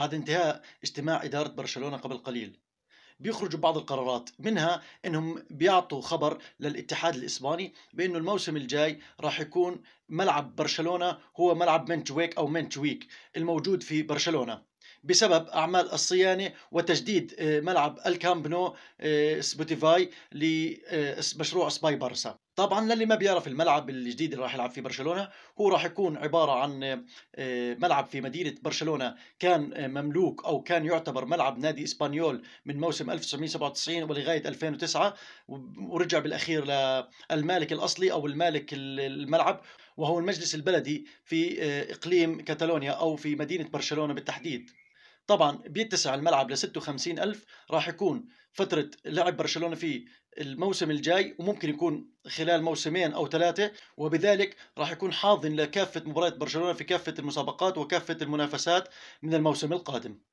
بعد انتهاء اجتماع إدارة برشلونة قبل قليل بيخرجوا بعض القرارات منها انهم بيعطوا خبر للاتحاد الاسباني بانه الموسم الجاي راح يكون ملعب برشلونه هو ملعب منتويك او منتويك الموجود في برشلونه بسبب اعمال الصيانه وتجديد آه، ملعب الكامبنو آه، سبوتيفاي لمشروع آه، سباي بارسا طبعا للي ما بيعرف الملعب الجديد اللي راح يلعب فيه برشلونه هو راح يكون عباره عن آه، ملعب في مدينه برشلونه كان آه، مملوك او كان يعتبر ملعب نادي اسبانيول من موسم 1997 ولغايه 2009 ورجع بالاخير للمالك الاصلي او المالك الملعب وهو المجلس البلدي في آه، اقليم كاتالونيا او في مدينه برشلونه بالتحديد طبعا بيتسع الملعب ل ألف راح يكون فتره لعب برشلونه في الموسم الجاي وممكن يكون خلال موسمين او ثلاثه وبذلك راح يكون حاضن لكافه مباريات برشلونه في كافه المسابقات وكافه المنافسات من الموسم القادم